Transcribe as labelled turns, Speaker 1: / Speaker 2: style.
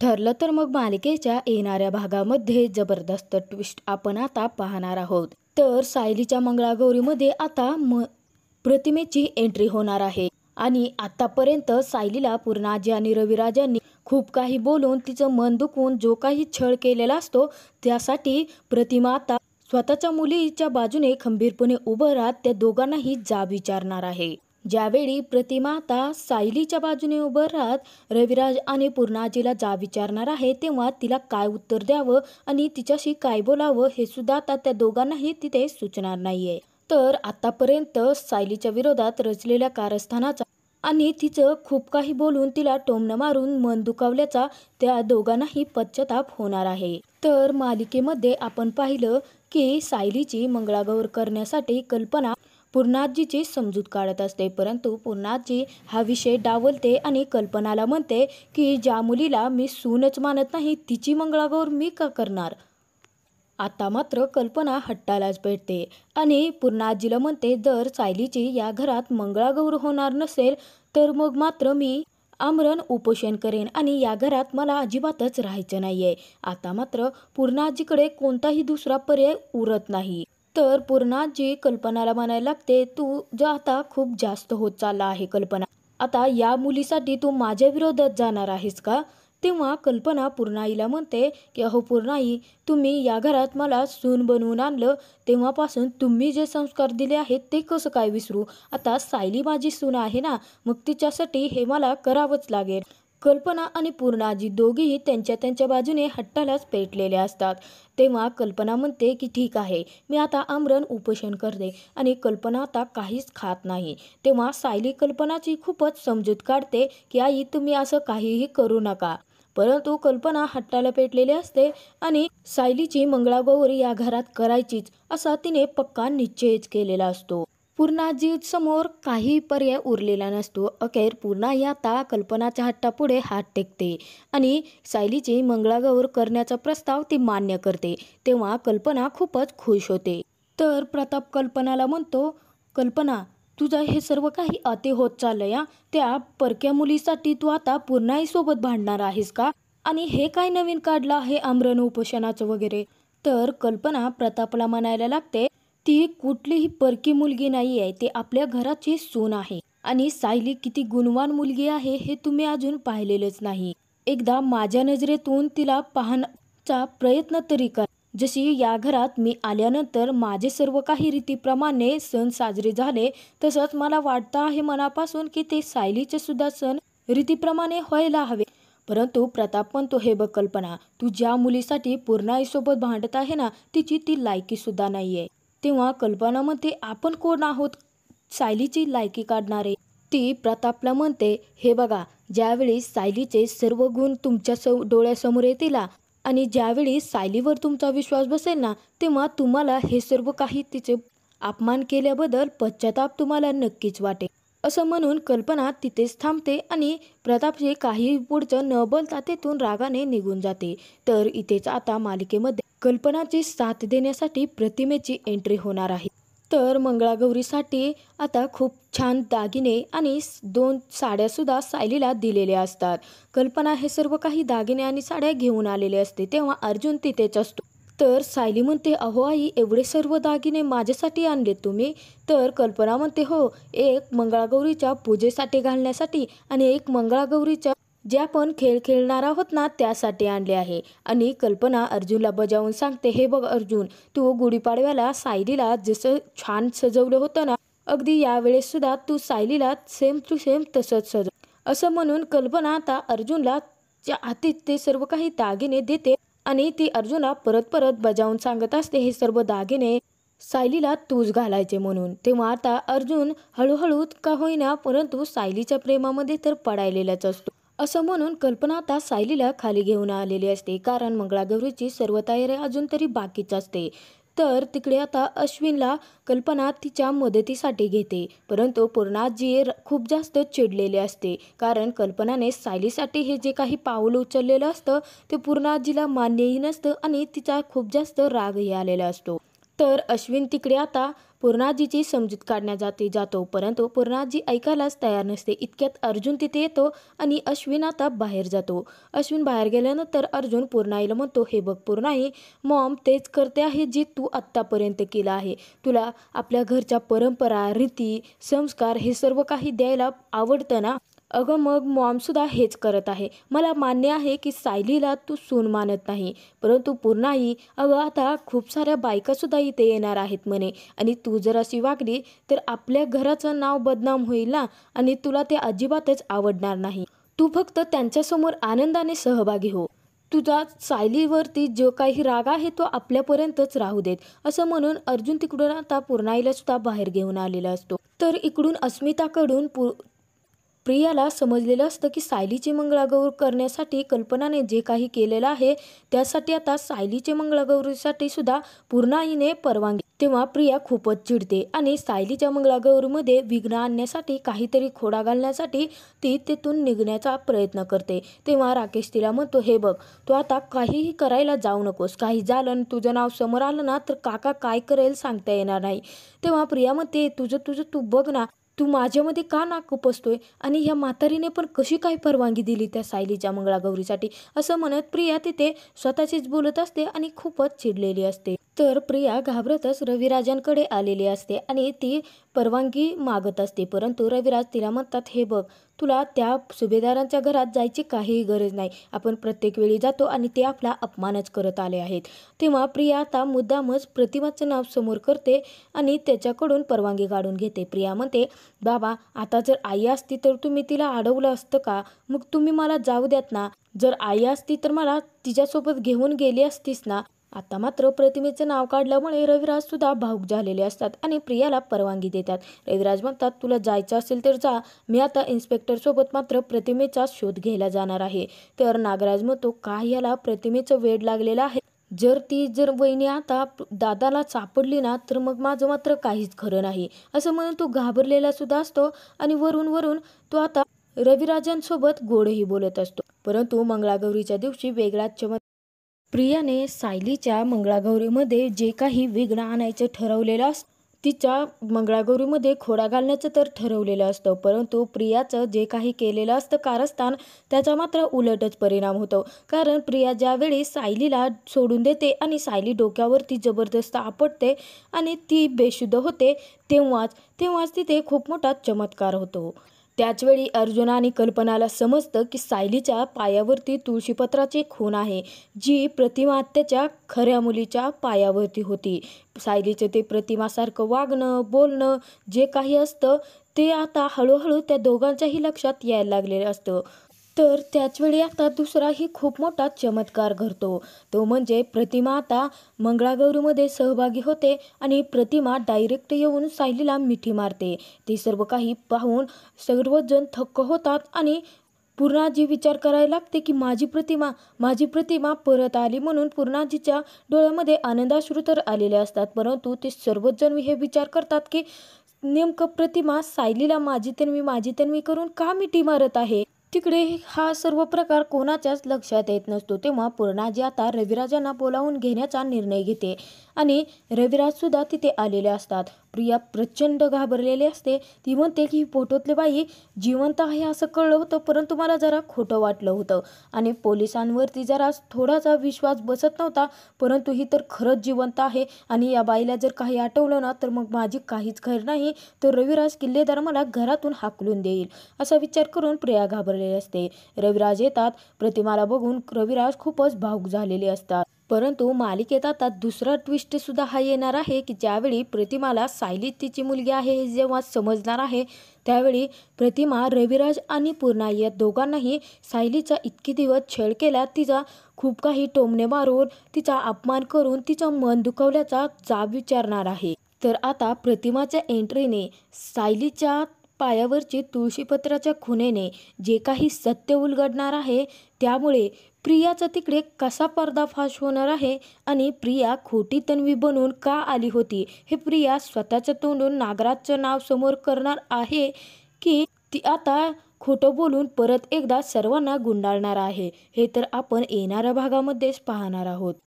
Speaker 1: ठरलं तर मग मालिकेच्या येणाऱ्या भागामध्ये जबरदस्त ट्विस्ट आपण आता पाहणार आहोत तर सायलीच्या मंगळागौरीमध्ये आता म प्रतिमेची एंट्री होणार आहे आणि आतापर्यंत सायलीला पूर्णाजी आणि रविराजांनी खूप काही बोलून तिचं मन दुखून जो काही छळ केलेला असतो त्यासाठी प्रतिमा आता स्वतःच्या मुलीच्या बाजूने खंबीरपणे उभं राहत त्या दोघांनाही जाब विचारणार आहे ज्यावेळी प्रतिमा आता सायलीच्या बाजूने उभं राहत रविराज आणि पूर्णाजीला जा विचारणार आहे तेव्हा तिला काय उत्तर द्यावं आणि तिच्याशी काय बोलावं हे सुद्धा आता त्या दोघांनाही तिथे सुचणार नाहीये तर आतापर्यंत सायलीच्या विरोधात रचलेल्या कारस्थानाचा आणि तिचं खूप काही बोलून तिला टोमणं मारून मन दुखावल्याचा त्या दोघांनाही पश्चाताप होणार आहे तर मालिकेमध्ये आपण पाहिलं की सायलीची मंगळागौर करण्यासाठी कल्पना पूर्णाजीची समजूत काढत असते परंतु पूर्णाजी हा विषय डावलते आणि कल्पनाला म्हणते की ज्या मुलीला मी सूनच मानत नाही तिची मंगळागौर मी का करणार आता मात्र कल्पना हट्टालाच भेटते आणि पूर्णाजीला म्हणते जर सायलीची या घरात मंगळागौर होणार नसेल तर मग मात्र मी आमरण उपोषण करेन आणि या घरात मला अजिबातच राहायचं नाही आहे आता मात्र पूर्णाजीकडे कोणताही दुसरा पर्याय उरत नाही तर पूर्णा जी कल्पनाला म्हणायला लागते तू जो आता खूप जास्त होत चालला आहे कल्पना आता या मुलीसाठी तू माझ्या विरोधात जाणार आहेस का तेव्हा कल्पना पूर्णाईला म्हणते की अहो पूर्णाई तुम्ही या घरात मला सून बनवून आणलं तेव्हापासून तुम्ही जे संस्कार दिले आहेत ते कसं काय विसरू आता सायली माझी सून आहे ना मग तिच्यासाठी हे मला करावंच लागेल कल्पना आणि पूर्णाजी दोघेही त्यांच्या त्यांच्या बाजूने हट्टालाच पेटलेले असतात तेव्हा कल्पना म्हणते की ठीक आहे मी आता आमरण उपोषण करते आणि कल्पना आता काहीच खात नाही तेव्हा सायली कल्पनाची खूपच समजूत काढते की आई तुम्ही असं काहीही करू नका परंतु कल्पना हट्टाला पेटलेली असते आणि सायलीची मंगळागौरी या घरात करायचीच असा तिने पक्का निश्चयच केलेला असतो समोर काही पर्याय उरलेला नसतो अखेर पूर्णा याता आता कल्पनाच्या हट्टापुढे हात टेकते आणि सायलीची मंगळागौर करण्याचा प्रस्ताव ती मान्य करते तेव्हा कल्पना खूपच खुश होते तर प्रताप कल्पनाला म्हणतो कल्पना तुझं हे सर्व काही अति होत चाललंय त्या परक्या मुलीसाठी तू आता पूर्णाई सोबत भांडणार आहेस का आणि हे काय नवीन काढलं आहे आमरण उपोषणाचं वगैरे तर कल्पना प्रतापला म्हणायला लागते ती कुठलीही परकी मुलगी नाही आहे ते आपल्या घराचे सोन आहे आणि सायली किती गुणवान मुलगी आहे हे तुम्ही अजून पाहिलेलंच नाही एकदा माझ्या नजरेतून तिला पाहण्याचा प्रयत्न तरी करा जशी या घरात मी आल्यानंतर माझे सर्व काही रीतीप्रमाणे सण साजरे झाले तसंच मला वाटतं आहे मनापासून की ते सायलीचे सुद्धा सण रीतीप्रमाणे व्हायला हवे परंतु प्रताप पण तो हे बकल्पना तू ज्या मुलीसाठी सोबत भांडत आहे ना तिची ती लायकी सुद्धा नाहीये तेव्हा कल्पनामध्ये आपण कोण आहोत सायलीची लायकी काढणारे ती प्रतापला म्हणते हे बघा ज्यावेळी सायलीचे सर्व गुण तुमच्या डोळ्यासमोर येतील आणि ज्यावेळी सायलीवर तुमचा विश्वास बसेल ना तेव्हा तुम्हाला हे सर्व काही तिचे अपमान केल्याबद्दल पश्चाताप तुम्हाला नक्कीच वाटेल असं म्हणून कल्पना तिथेच थांबते आणि प्रतापचे काही पुढचं न बोलता तेथून रागाने निघून जाते तर इथेच आता मालिकेमध्ये कल्पनाची साथ देण्यासाठी प्रतिमेची एंट्री होणार आहे तर मंगळागौरीसाठी आता खूप छान दागिने आणि दोन साड्यासुद्धा सायलीला दिलेल्या असतात कल्पना हे सर्व काही दागिने आणि साड्या घेऊन आलेले असते तेव्हा अर्जुन तिथेच असतो तर सायली म्हणते अहो आई एवढे सर्व दागिने माझ्यासाठी आणले तुम्ही तर कल्पना म्हणते हो एक मंगळागौरीच्या पूजेसाठी घालण्यासाठी आणि एक मंगळागौरीच्या जे आपण खेळ खेळणार आहोत ना त्यासाठी आणले आहे आणि कल्पना अर्जुनला बजावून सांगते हे बघ अर्जुन तू गुढीपाडव्याला सायलीला जसं छान सजवलं होतं ना अगदी यावेळेस सुद्धा तू सायलीला सेम टू सेम तसंच सजव असं म्हणून कल्पना आता अर्जुनला ज्या हातीत ते सर्व काही दागिने देते आणि ती अर्जुना परत परत बजावून सांगत असते हे सर्व दागिने सायलीला तूज घालायचे म्हणून तेव्हा आता अर्जुन हळूहळू का होईना परंतु सायलीच्या प्रेमामध्ये तर पडायलेलाच असतो असं म्हणून कल्पना आता सायलीला खाली घेऊन आलेली असते कारण मंगळागौरीची सर्व तयारी अजून तरी बाकीच असते तर तिकडे आता अश्विनला कल्पना तिच्या मदतीसाठी घेते परंतु पूर्णाजी खूप जास्त चिडलेले असते कारण कल्पनाने सायलीसाठी हे जे काही पाऊल उचललेलं असतं ते पूर्णाजीला मान्यही नसतं आणि तिचा खूप जास्त रागही आलेला असतो तर अश्विन तिकडे आता पूर्णाजीची समजूत जाते जातो परंतु पूर्णाजी ऐकायलाच तयार नसते इतक्यात अर्जुन तिथे येतो आणि अश्विन आता बाहेर जातो अश्विन बाहेर गेल्यानंतर अर्जुन पूर्णाईला म्हणतो हे बघ पूर्णाई मॉम तेच करते आहे जे तू आत्तापर्यंत केलं आहे तुला आपल्या घरच्या परंपरा रीती संस्कार हे सर्व काही द्यायला आवडतं ना अगं मग मॉमसुद्धा हेच करत आहे मला मान्य आहे की सायलीला तू सून मानत नाही परंतु पूर्णाई अगं आता खूप साऱ्या बायकासुद्धा इथे येणार आहेत म्हणे आणि तू जर अशी वागली तर आपल्या घराचं नाव बदनाम होईल ना आणि तुला ते अजिबातच आवडणार नाही तू फक्त त्यांच्यासमोर आनंदाने सहभागी हो तुझा सायलीवरती जो काही राग आहे तो आपल्यापर्यंतच राहू देत असं म्हणून अर्जुन तिकडून आता पूर्णाईला सुद्धा बाहेर घेऊन आलेला असतो तर इकडून अस्मिताकडून पु प्रियाला समजलेलं असतं की सायलीचे मंगळागौर करण्यासाठी कल्पनाने जे काही केलेलं आहे त्यासाठी आता सायलीचे मंगळागौरीसाठी सुद्धा पूर्णाईने परवानगी तेव्हा प्रिया खूपच चिडते आणि सायलीच्या मंगळागौरीमध्ये विघ्न आणण्यासाठी काहीतरी खोडा घालण्यासाठी ती तेथून निघण्याचा प्रयत्न करते तेव्हा राकेश तिला म्हणतो हे बघ तू आता काहीही करायला जाऊ नकोस काही झालं तुझं नाव समोर आलं ना तर काका काय करेल सांगता येणार नाही तेव्हा प्रिया म्हणते तुझं तुझं तू बघ ना तू माझ्यामध्ये का नाक उपसतोय आणि ह्या म्हातारीने पण कशी काय परवानगी दिली त्या सायलीच्या मंगळागौरीसाठी असं म्हणत प्रिया तिथे स्वतःचीच बोलत असते आणि खूपच चिडलेली असते तर प्रिया घाबरतच रविराजांकडे आलेली असते आणि ती परवानगी मागत असते परंतु रविराज तिला म्हणतात हे बघ तुला त्या सुभेदारांच्या घरात जायची काहीही गरज नाही आपण प्रत्येक वेळी जातो आणि ते आपला अपमानच करत आले आहेत तेव्हा प्रिया आता मुद्दामच प्रतिमाचं नाव समोर करते आणि त्याच्याकडून परवानगी काढून घेते प्रिया म्हणते बाबा आता जर आई असती तर तुम्ही तिला अडवलं असतं का मग तुम्ही मला जाऊ द्यात ना जर आई असती तर मला तिच्यासोबत घेऊन गेली असतीस ना आता मात्र प्रतिमेचे नाव काढल्यामुळे रविराज सुद्धा भाऊक झालेले असतात आणि प्रियाला परवानगी देतात रविराज म्हणतात तुला जायचं असेल तर जा मी आता सोबत मात्र प्रतिमेचा शोध घ्यायला जाणार आहे तर नागराज म्हणतो का याला प्रतिमेचं वेड लागलेलं आहे जर ती जर वहिनी आता दादाला सापडली ना तर मग माझं मात्र काहीच खरं नाही असं म्हणून तो घाबरलेला सुद्धा असतो आणि वरून वरून तो आता रविराजांसोबत गोडही बोलत असतो परंतु मंगळागौरीच्या दिवशी वेगळाच चमत्कार प्रियाने सायलीच्या मंगळागौरीमध्ये जे काही विघ्न आणायचं ठरवलेलं असतं तिच्या मंगळागौरीमध्ये खोडा घालण्याचं तर ठरवलेलं असतं परंतु प्रियाचं जे काही केलेलं असतं कारस्थान त्याचा मात्र उलटच परिणाम होतो कारण प्रिया ज्यावेळी सायलीला सोडून देते आणि सायली डोक्यावरती जबरदस्त आपटते आणि ती बेशुद्ध होते तेव्हाच तेव्हाच तिथे खूप मोठा चमत्कार होतो त्याचवेळी अर्जुनाने कल्पनाला समजतं की सायलीच्या पायावरती तुळशीपत्राची खून आहे जी प्रतिमात्याच्या खऱ्या मुलीच्या पायावरती होती सायलीचं ते प्रतिमासारखं वागणं बोलणं जे काही असतं ते आता हळूहळू त्या दोघांच्याही लक्षात यायला लागलेलं असतं तर त्याचवेळी आता दुसराही खूप मोठा चमत्कार घडतो तो म्हणजे प्रतिमा आता मंगळागौरीमध्ये सहभागी होते आणि प्रतिमा डायरेक्ट येऊन सायलीला मिठी मारते ते सर्व काही पाहून सर्वजण थक्क होतात आणि पूर्णाजी विचार करायला लागते की माझी प्रतिमा माझी प्रतिमा परत आली म्हणून पूर्णाजीच्या डोळ्यामध्ये आनंदाश्रू तर आलेले असतात परंतु ते सर्वजण हे विचार करतात की नेमकं प्रतिमा सायलीला माझी तन्वी माझी तन्वी करून का मिठी मारत आहे तिकडे हा सर्व प्रकार कोणाच्याच लक्षात येत नसतो तेव्हा पूर्णाजी आता रविराजांना बोलावून घेण्याचा निर्णय घेते आणि रविराजसुद्धा तिथे आलेले असतात प्रिया प्रचंड घाबरलेली असते ती म्हणते की फोटोतले बाई जिवंत आहे असं कळलं होतं परंतु मला जरा खोटं वाटलं होतं आणि पोलिसांवरती जरा थोडासा विश्वास बसत नव्हता परंतु ही तर खरंच जिवंत आहे आणि या बाईला जर काही आठवलं ना तर मग माझी काहीच खर नाही तर रविराज किल्लेदार मला घरातून हाकलून देईल असा विचार करून प्रिया घाबरली लावलेले असते रविराज येतात प्रतिमाला बघून रविराज खूपच भावुक झालेले असतात परंतु मालिकेत आता दुसरा ट्विस्ट सुद्धा हा येणार आहे की ज्यावेळी प्रतिमाला सायली तिची मुलगी आहे हे जेव्हा समजणार आहे त्यावेळी प्रतिमा रविराज आणि पूर्णा या दोघांनाही सायलीचा इतकी दिवस छळ केला तिचा खूप काही टोमणे मारून तिचा अपमान करून तिचं मन दुखवल्याचा जाब विचारणार आहे तर आता प्रतिमाच्या एंट्रीने सायलीच्या पायावरचे तुळशीपत्राच्या खुनेने जे काही सत्य उलगडणार आहे त्यामुळे प्रियाचा तिकडे कसा पर्दाफाश होणार आहे आणि प्रिया खोटी तन्वी बनून का आली होती हे प्रिया स्वतःच्या तोंडून नागराजचं नाव समोर करणार आहे की ती आता खोटं बोलून परत एकदा सर्वांना गुंडाळणार आहे हे तर आपण येणाऱ्या भागामध्येच पाहणार आहोत